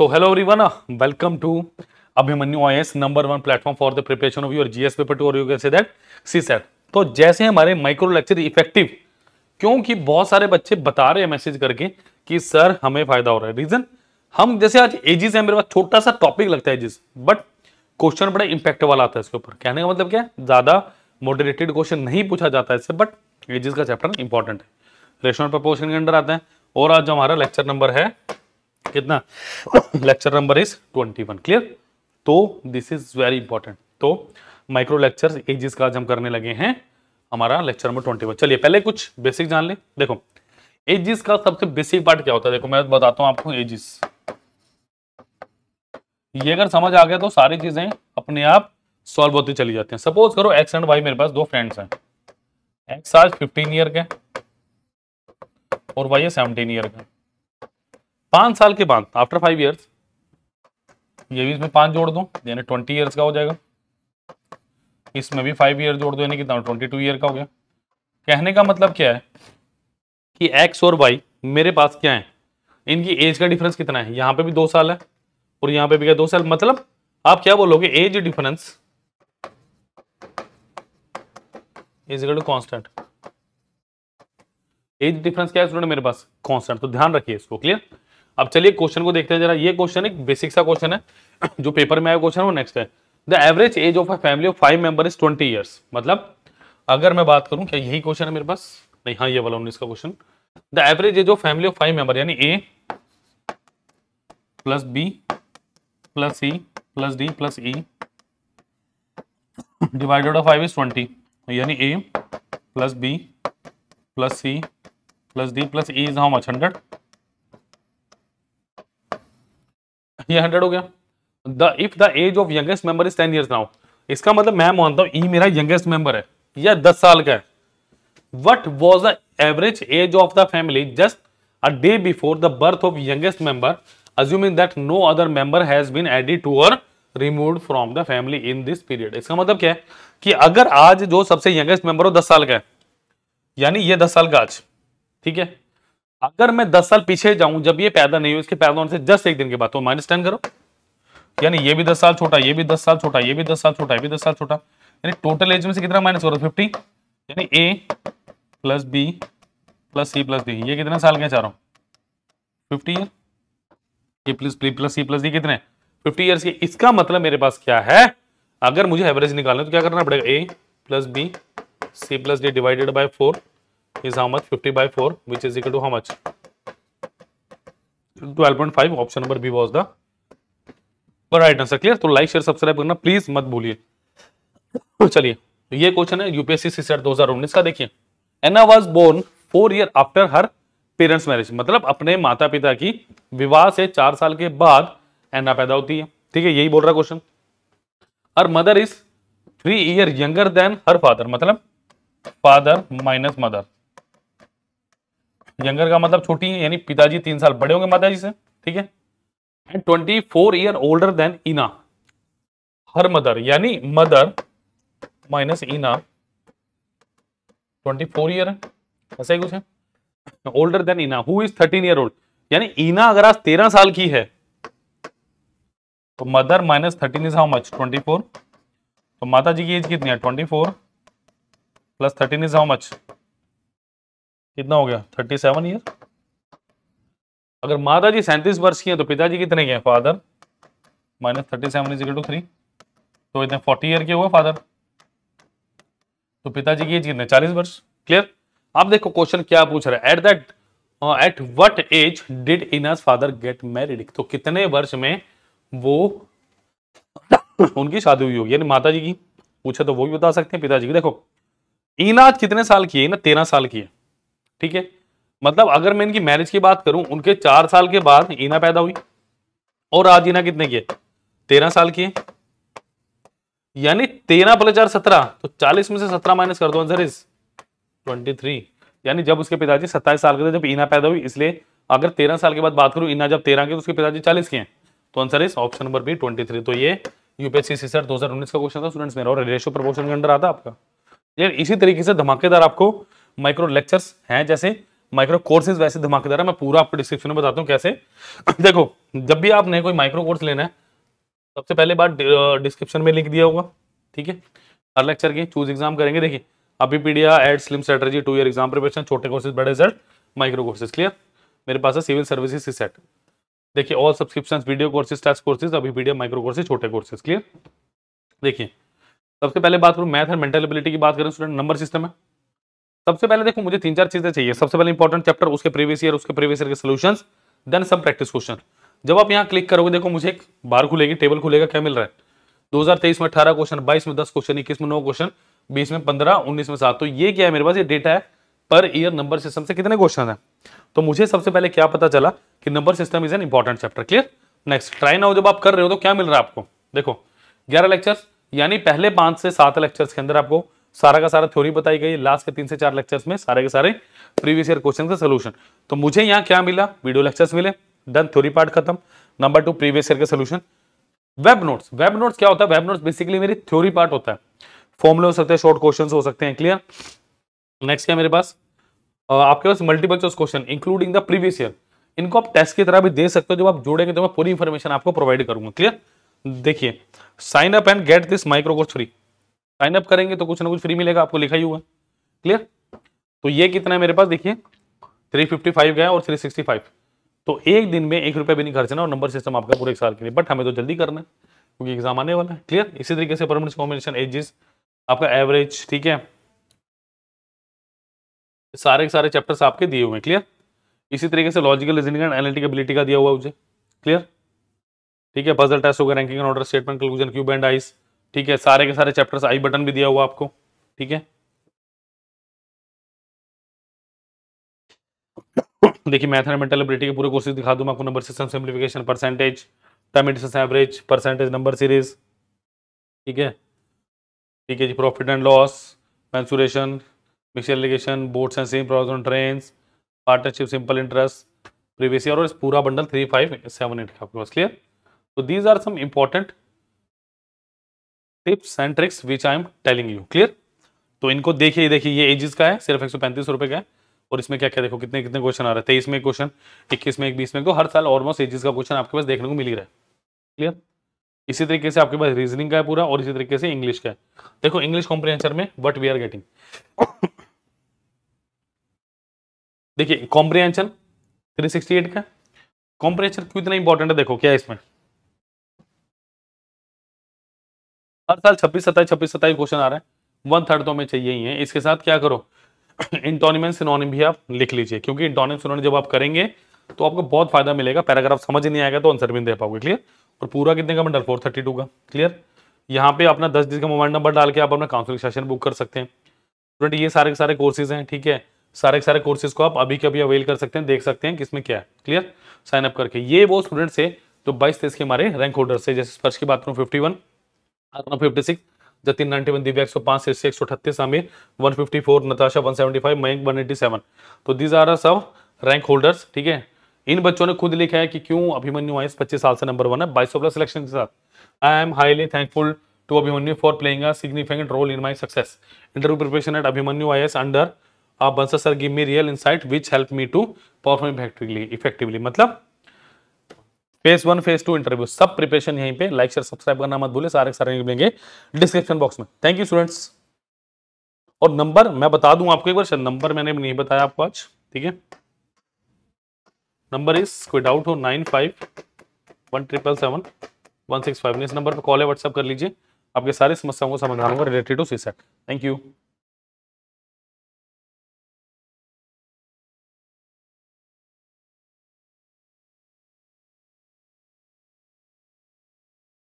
welcome to everyone, uh, welcome to Abhimanyu IS, number one platform for the preparation of your paper two और you can say that CSAT तो जैसे हमारे micro lecture effective क्योंकि बहुत सारे बच्चे बता रहे हैं मैसेज करके कि सर हमें फायदा हो रहा है रीजन हम जैसे आज एजिस है मेरे पास छोटा सा टॉपिक लगता है एजिस बट क्वेश्चन बड़ा इंपैक्ट वाला आता है इसके ऊपर कहने का मतलब क्या है ज्यादा मॉडरेटेड क्वेश्चन नहीं पूछा जाता है इससे बट एजिस का चैप्टर इंपॉर्टेंट है रेशनल प्रपोर्शन के अंडर आते हैं और आज हमारा लेक्चर नंबर है कितना लेक्चर नंबर इज 21 क्लियर तो दिस इज वेरी इंपॉर्टेंट तो माइक्रो लेक्चर ये जिसका आज हम करने लगे हैं हमारा लेक्चर नंबर 21 चलिए पहले कुछ बेसिक जान ले देखो एजिस का सबसे बेसिक पार्ट क्या होता है देखो मैं बताता हूं आपको एजिस ये अगर समझ आ गया तो सारी चीजें अपने आप सॉल्व होती चली जाती हैं सपोज करो एक्स एंड वाई मेरे पास दो फ्रेंड्स हैं एक्स आज फिफ्टीन ईयर के और वाई है ईयर का पांच साल के बाद आफ्टर फाइव ईयर्स ये भी इसमें पांच जोड़ दो यानी ट्वेंटी ईयर्स का हो जाएगा इसमें भी फाइव ईयर जोड़ दो यानी कितना ट्वेंटी टू ईयर का हो गया कहने का मतलब क्या है कि एक्स और वाई मेरे पास क्या है इनकी एज का डिफरेंस कितना है यहाँ पे भी दो साल है और यहाँ पे भी क्या दो साल मतलब आप क्या बोलोगे age difference is equal to constant age difference क्या है स्टूडेंट मेरे पास कॉन्स्टेंट तो ध्यान रखिए इसको क्लियर अब चलिए क्वेश्चन को देखते हैं जरा ये क्वेश्चन एक बेसिक सा क्वेश्चन है जो पेपर में आया क्वेश्चन है वो नेक्स्ट है the average age of a family of five member is twenty years मतलब अगर मैं बात करूं क्या यही क्वेश्चन है मेरे पास नहीं हाँ ये वाला उन्नीस का question the average age of family of five member यानी A plus B plus C plus D plus E divided of five is twenty यानी A plus B plus C plus D plus E is how much hundred ये hundred हो गया the if the age of youngest member is ten years now इसका मतलब मैं मानता हूं ई मेरा यंगेस्ट मेंबर है या दस साल का है what was the average age of the family just a day before the birth of youngest member assuming that no other member has been added to or remove from the family in this period इसका मतलब क्या है कि अगर आज जो सबसे youngest member हो दस साल का है यानी ये दस साल का आज ठीक है अगर मैं दस साल पीछे जाऊं जब ये पैदा नहीं हुई इसके पैदा होने से जस्ट एक दिन के बाद तो माइनस टेन करो यानी ये भी दस साल छोटा ये भी दस साल छोटा ये भी दस साल छोटा ये भी दस साल छोटा यानी टोटल एज में से कितना माइनस हो रहा फिफ्टी यानी A plus B plus C plus D ये कितने साल के चारों fifty year A plus B plus C plus D कितने फिफ्टी ईयर्स के इसका मतलब मेरे पास क्या है अगर मुझे एवरेज निकालना है तो क्या करना पड़ेगा A plus B C plus D divided by four is how much 50 by 4 which is equal to how much 12.5 option number B was the right answer clear तो लाइक शेयर सब्सक्राइब करना please मत भूलिए तो चलिए ये question है UPSC दो हजार उन्नीस का देखिए Anna was born four year after her parents marriage मतलब अपने माता पिता की विवाह से चार साल के बाद एना पैदा होती है ठीक है यही बोल रहा question her mother is three year younger than her father मतलब फादर माइनस मदर यंगर का मतलब छोटी है यानी पिताजी तीन साल बड़े होंगे माताजी से ठीक है and twenty four year older than Ina her mother यानी mother minus Ina twenty four year है ऐसा ही कुछ है older than Ina who is thirteen year old यानी इना अगर आज तेरह साल की है तो mother minus thirteen is how much twenty four तो माता जी की एज कितनी है twenty four plus thirteen is how much कितना हो गया थर्टी सेवन ईयर अगर माता जी सैंतीस वर्ष की है तो पिताजी कितने के हैं father minus thirty seven is two three तो इतने फोर्टी ईयर के हुए फादर तो पिताजी की एज कितने चालीस वर्ष क्लियर आप देखो क्वेश्चन क्या पूछ रहा है at that at what age did in father get married तो कितने वर्ष में वो उनकी शादी हुई होगी यानी माता जी की पूछे तो वो भी बता सकते हैं पिताजी की देखो इनाज कितने साल की है ना तेरह साल की है ठीक है मतलब अगर मैं इनकी मैरिज की बात करूं उनके चार साल के बाद ईना पैदा हुई और आज ईना कितने की है तेरह साल की है यानी तेरह प्लस चार सत्रह तो चालीस में से सत्रह माइनस कर दो आंसर इज ट्वेंटी थ्री यानी जब उसके पिताजी सत्ताईस साल के थे जब ईना पैदा हुई इसलिए अगर तेरह साल के बाद बात करूं ईना जब तेरह के तो उसके पिताजी चालीस के हैं तो answer is option number B twenty three तो ये यूपीएससी सर दो हजार उन्नीस का क्वेश्चन था स्टूडेंट्स मेरा और रेशियो प्रपोर्शन के अंडर आता आपका यार इसी तरीके से धमाकेदार आपको माइक्रो लेक्चर्स हैं जैसे माइक्रो कोर्सेज वैसे धमाकेदार है मैं पूरा आपको डिस्क्रिप्शन में बताता हूँ कैसे देखो जब भी आपने कोई माइक्रो कोर्स लेना है सबसे पहले बात डिस्क्रिप्शन में लिंक दिया होगा ठीक है हर लेक्चर की चूज एग्जाम करेंगे देखिए अभी पीडिया एड स्लिम strategy two year exam preparation छोटे कोर्सेज बड़े रिजल्ट माइक्रो कोर्सेज क्लियर मेरे पास है सिविल सर्विसेज से सेट देखिए all subscription video courses test courses Abhipedia micro courses छोटे कोर्सेज क्लियर देखिए सबसे पहले बात करूँ मैथ एंड मेंटल एबिलिटी की बात करें स्टूडेंट नंबर सिस्टम है सबसे पहले देखो मुझे तीन चार चीजें चाहिए सबसे पहले इंपॉर्टेंट चैप्टर उसके प्रीवियस ईयर उसके प्रीवियस ईयर के सोल्यूशन देन सब प्रैक्टिस क्वेश्चन जब आप यहाँ क्लिक करोगे देखो मुझे एक बार खुलेगी टेबल खुलेगा क्या मिल रहा है 2023 में 18 क्वेश्चन 22 में 10 क्वेश्चन 21 में 9 क्वेश्चन 20 में 15 19 में 7 तो ये क्या है मेरे पास ये डेटा है पर ईयर नंबर सिस्टम से कितने क्वेश्चन है तो मुझे सबसे पहले क्या पता चला कि number system is an important chapter clear next try now जब आप कर रहे हो तो क्या मिल रहा है आपको देखो ग्यारह लेक्चर्स यानी पहले पांच से सात लेक्चर्स के अंदर आपको सारा का सारा थ्योरी बताई गई लास्ट के तीन से चार लेक्चर्स में सारे के सारे प्रीवियस ईयर क्वेश्चन का सोल्यूशन तो मुझे यहाँ क्या मिला वीडियो लेक्चर्स मिले डन थ्योरी पार्ट खत्म नंबर टू प्रीवियस ईयर का solution web notes web notes क्या होता है वेब नोट्स बेसिकली मेरी थ्योरी पार्ट होता है फॉर्मुले हो सकते हैं शॉर्ट क्वेश्चन हो सकते हैं क्लियर नेक्स्ट क्या मेरे पास आपके पास multiple choice question including the previous year इनको आप टेस्ट की तरह भी दे सकते हो जब आप जोड़ेंगे तो मैं पूरी इन्फॉर्मेशन आपको प्रोवाइड करूंगा क्लियर देखिए sign up and get this micro course free sign up करेंगे तो कुछ ना कुछ फ्री मिलेगा आपको लिखा ही हुआ क्लियर तो ये कितना है मेरे पास देखिए 355 गया और 365 तो एक दिन में एक रुपया भी नहीं खर्चना और नंबर सिस्टम आपका पूरे एक साल के लिए बट हमें तो जल्दी करना है क्योंकि एग्जाम आने वाला है क्लियर इसी तरीके से परमानेंट कॉम्बिनेशन एजिस आपका एवरेज ठीक है सारे के सारे चैप्टर्स आपके दिए हुए हैं क्लियर इसी तरीके से logical reasoning and analytic ability का दिया हुआ मुझे क्लियर ठीक है पजल टेस्ट हो गया ranking order statement conclusion cube and ice ठीक है सारे के सारे चैप्टर्स आई बटन भी दिया हुआ आपको ठीक है देखिए मैथमेटिकल एबिलिटी के पूरे कोर्सेज दिखा दूं आपको number system simplification percentage time average percentage number series ठीक है ठीक है जी profit and loss mensuration mixture alligation boats and सेम प्रॉज on train partnership simple interest previous year और इस पूरा bundle three five seven eight का आपके पास क्लियर तो these are some important tips and tricks which I am telling you clear तो इनको देखिए देखिए ये एजिस का है सिर्फ एक सौ रुपए का है और इसमें क्या क्या देखो कितने कितने क्वेश्चन आ रहे हैं तेईस में क्वेश्चन इक्कीस में एक बीस में तो हर साल ऑलमोस्ट एजिस का क्वेश्चन आपके पास देखने को मिल ही रहा है क्लियर इसी तरीके से आपके पास रीजनिंग का है पूरा और इसी तरीके से इंग्लिश का है देखो इंग्लिश कॉम्प्रिहेंशन में वट वी आर गेटिंग देखिए कॉम्प्रिहेंशन 368 का कॉम्प्रिहेंशन क्यों इतना इंपॉर्टेंट है देखो क्या इसमें हर साल छब्बीस सत्ताईस छब्बीस सत्ताईस क्वेश्चन आ रहा है वन थर्ड तो हमें चाहिए ही है इसके साथ क्या करो इंटोनिमेंट सिनोनिम भी आप लिख लीजिए क्योंकि इंटोनिम सिनोनिम जब आप करेंगे तो आपको बहुत फायदा मिलेगा पैराग्राफ समझ नहीं आएगा तो आंसर भी दे पाओगे क्लियर और पूरा कितने का मंडल फोर थर्टी टू का क्लियर यहाँ पे अपना दस दिन का मोबाइल नंबर डाल के आप अपना काउंसिलिंग सेशन बुक कर सकते हैं स्टूडेंट ये सारे के सारे कोर्सेज हैं ठीक है सारे के सारे कोर्सेज को आप अभी के अभी अवेल कर सकते हैं देख सकते हैं किसमें क्या है क्लियर साइन अप करके ये वो स्टूडेंट्स है जो बाईस तेईस के हमारे रैंक होल्डर्स है जैसे स्पर्श की बात करूँ fifty one Jatin ninety one Divya एक सौ पांच शीर्षी एक सौ अठतीस Aamir one fifty four Natasha one seventy five Mayank one eighty seven तो दीज आर सब रैंक होल्डर्स ठीक है इन बच्चों ने खुद लिखा है कि क्यों अभिमन्यु आई पच्चीस साल से नंबर वन है बाईस प्लस सिलेक्शन के साथ I am highly thankful to Abhimanyu for playing a significant role in my success interview preparation at Abhimanyu I under आप Bansal sir give me real insight which help me to perform effectively effectively मतलब phase one phase two interview सब preparation यहीं पे like share subscribe करना मत भूले सारे सारे मिलेंगे डिस्क्रिप्शन बॉक्स में थैंक यू स्टूडेंट्स और नंबर मैं बता दूं आपको एक बार नंबर मैंने नहीं बताया आपको आज ठीक है नंबर इज कोई डाउट हो nine five one triple seven one six five इस नंबर पर कॉल है व्हाट्सअप कर लीजिए आपके सारी समस्याओं को समाधान होगा related to C set thank you